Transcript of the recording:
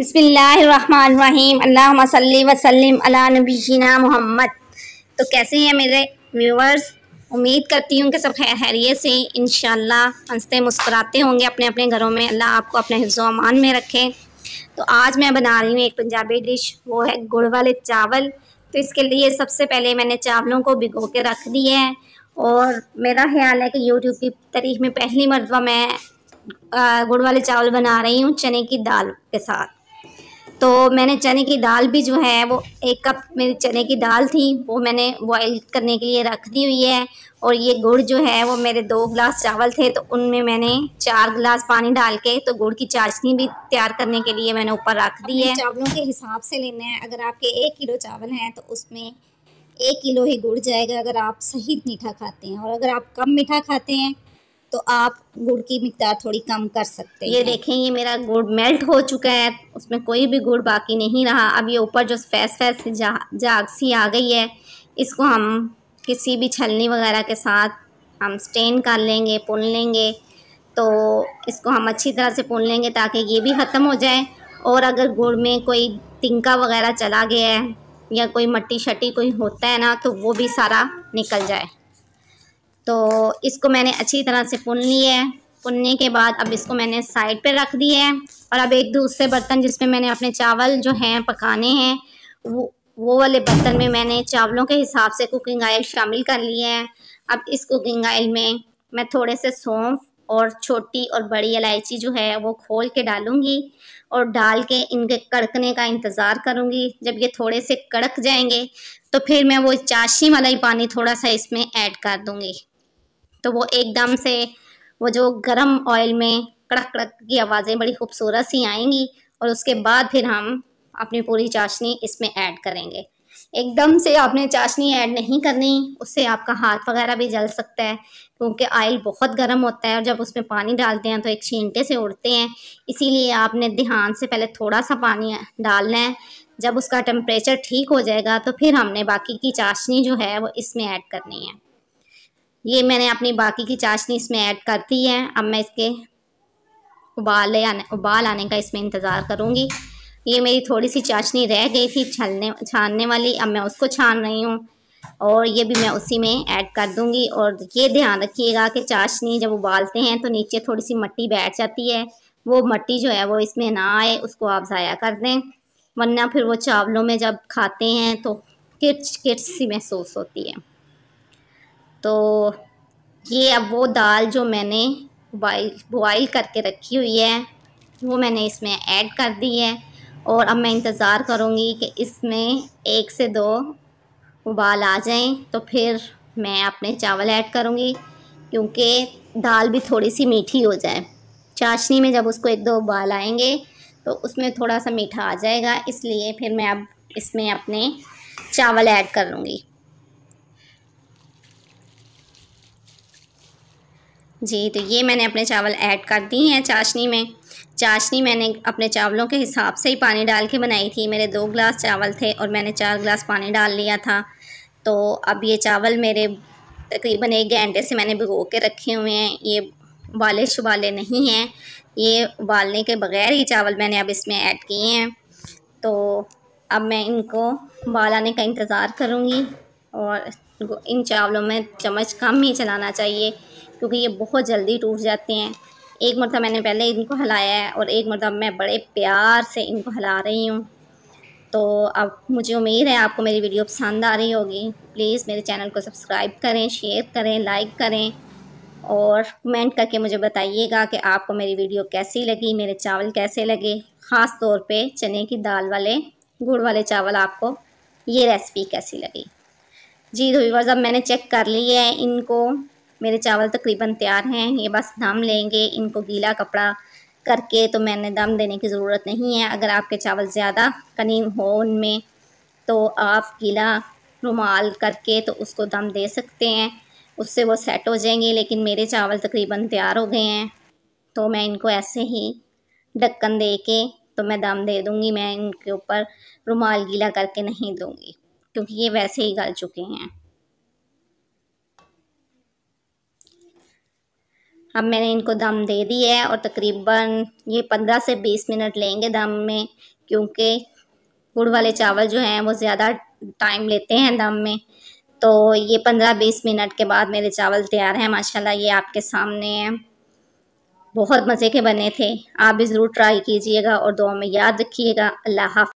बिसमीम अल्लाम वसलम अला नबीना मोहम्मद तो कैसे हैं मेरे व्यूवर्स उम्मीद करती हूँ कि सब खैर खैरियत से इन हंसते मुस्कुराते होंगे अपने अपने घरों में अल्लाह आपको अपने अमान में रखें तो आज मैं बना रही हूँ एक पंजाबी डिश वो है गुड़ वाले चावल तो इसके लिए सबसे पहले मैंने चावलों को भिगो के रख दिए हैं और मेरा ख्याल है कि यूट्यूब की तारीख में पहली मरतबा मैं गुड़ वाले चावल बना रही हूँ चने की दाल के साथ तो मैंने चने की दाल भी जो है वो एक कप मेरी चने की दाल थी वो मैंने बॉईल करने के लिए रख दी हुई है और ये गुड़ जो है वो मेरे दो गिलास चावल थे तो उनमें मैंने चार गिलास पानी डाल के तो गुड़ की चाशनी भी तैयार करने के लिए मैंने ऊपर रख दी है चावलों के हिसाब से लेना है अगर आपके एक किलो चावल हैं तो उसमें एक किलो ही गुड़ जाएगा अगर आप सही मीठा खाते हैं और अगर आप कम मीठा खाते हैं तो आप गुड़ की मकदार थोड़ी कम कर सकते हैं ये देखें ये मेरा गुड़ मेल्ट हो चुका है उसमें कोई भी गुड़ बाकी नहीं रहा अब ये ऊपर जो फैस फैस जा जाग सी आ गई है इसको हम किसी भी छलनी वगैरह के साथ हम स्टेन कर लेंगे पुन लेंगे तो इसको हम अच्छी तरह से पुन लेंगे ताकि ये भी ख़त्म हो जाए और अगर गुड़ में कोई तिंका वगैरह चला गया है या कोई मट्टी शट्टी कोई होता है ना तो वो भी सारा निकल जाए तो इसको मैंने अच्छी तरह से पुन लिया है पुनने के बाद अब इसको मैंने साइड पर रख दिया है और अब एक दूसरे बर्तन जिसमें मैंने अपने चावल जो हैं पकाने हैं वो वो वाले बर्तन में मैंने चावलों के हिसाब से कुकिंग ऑयल शामिल कर लिए हैं अब इस कुकिंग ऑयल में मैं थोड़े से सौंफ और छोटी और बड़ी इलायची जो है वो खोल के डालूंगी और डाल के इनके कड़कने का इंतज़ार करूंगी जब ये थोड़े से कड़क जाएंगे तो फिर मैं वो चाशनी वाला ही पानी थोड़ा सा इसमें ऐड कर दूंगी तो वो एकदम से वो जो गरम ऑयल में कड़क कड़क की आवाज़ें बड़ी खूबसूरत सी आएंगी और उसके बाद फिर हम अपनी पूरी चाशनी इसमें ऐड करेंगे एकदम से आपने चाशनी ऐड नहीं करनी उससे आपका हाथ वगैरह भी जल सकता है क्योंकि आयल बहुत गर्म होता है और जब उसमें पानी डालते हैं तो एक छींटे से उड़ते हैं इसीलिए आपने ध्यान से पहले थोड़ा सा पानी डालना है जब उसका टेम्परेचर ठीक हो जाएगा तो फिर हमने बाकी की चाशनी जो है वो इसमें ऐड करनी है ये मैंने अपनी बाकी की चाशनी इसमें ऐड कर दी है अब मैं इसके उबाल आने उबाल आने का इसमें इंतज़ार करूँगी ये मेरी थोड़ी सी चाशनी रह गई थी छलने छानने वाली अब मैं उसको छान रही हूँ और ये भी मैं उसी में ऐड कर दूँगी और ये ध्यान रखिएगा कि चाशनी जब उबालते हैं तो नीचे थोड़ी सी मट्टी बैठ जाती है वो मट्टी जो है वो इसमें ना आए उसको आप ज़ाया कर दें वरना फिर वो चावलों में जब खाते हैं तो किर्च किर्च सी महसूस होती है तो ये अब वो दाल जो मैंने बॉइल बॉइल करके रखी हुई है वो मैंने इसमें ऐड कर दी है और अब मैं इंतज़ार करूँगी कि इसमें एक से दो उबाल आ जाएं तो फिर मैं अपने चावल ऐड करूँगी क्योंकि दाल भी थोड़ी सी मीठी हो जाए चाशनी में जब उसको एक दो उबाल आएंगे तो उसमें थोड़ा सा मीठा आ जाएगा इसलिए फिर मैं अब इसमें अपने चावल ऐड कर लूँगी जी तो ये मैंने अपने चावल ऐड कर दिए हैं चाशनी में चाशनी मैंने अपने चावलों के हिसाब से ही पानी डाल के बनाई थी मेरे दो गिलास चावल थे और मैंने चार गिलास पानी डाल लिया था तो अब ये चावल मेरे तकरीबन एक घंटे से मैंने भिगो के रखे हुए हैं ये उबाले शुबाले नहीं हैं ये उबालने के बग़ैर ही चावल मैंने अब इसमें ऐड किए हैं तो अब मैं इनको उबाल आने का इंतज़ार करूँगी और इन चावलों में चम्मच कम ही चलाना चाहिए क्योंकि ये बहुत जल्दी टूट जाते हैं एक मरतब मैंने पहले इनको हिलाया है और एक मरतब मैं बड़े प्यार से इनको हिला रही हूँ तो अब मुझे उम्मीद है आपको मेरी वीडियो पसंद आ रही होगी प्लीज़ मेरे चैनल को सब्सक्राइब करें शेयर करें लाइक करें और कमेंट करके मुझे बताइएगा कि आपको मेरी वीडियो कैसी लगी मेरे चावल कैसे लगे ख़ास तौर पे चने की दाल वाले गुड़ वाले चावल आपको ये रेसिपी कैसी लगी जी तो व्यूवर्स अब मैंने चेक कर ली है इनको मेरे चावल तकरीबन तैयार हैं ये बस दम लेंगे इनको गीला कपड़ा करके तो मैंने दम देने की ज़रूरत नहीं है अगर आपके चावल ज़्यादा कनीम हो उनमें तो आप गीला रुमाल करके तो उसको दम दे सकते हैं उससे वो सेट हो जाएंगे लेकिन मेरे चावल तकरीबन तैयार हो गए हैं तो मैं इनको ऐसे ही ढक्कन दे के तो मैं दम दे दूँगी मैं इनके ऊपर रुमाल गीला करके नहीं दूँगी क्योंकि ये वैसे ही गल चुके हैं अब मैंने इनको दम दे दी है और तकरीबन ये पंद्रह से बीस मिनट लेंगे दम में क्योंकि गुड़ वाले चावल जो हैं वो ज़्यादा टाइम लेते हैं दम में तो ये पंद्रह बीस मिनट के बाद मेरे चावल तैयार हैं माशाल्लाह ये आपके सामने हैं बहुत मज़े के बने थे आप भी ज़रूर ट्राई कीजिएगा और दुआ में याद रखिएगा अल्लाह हाफ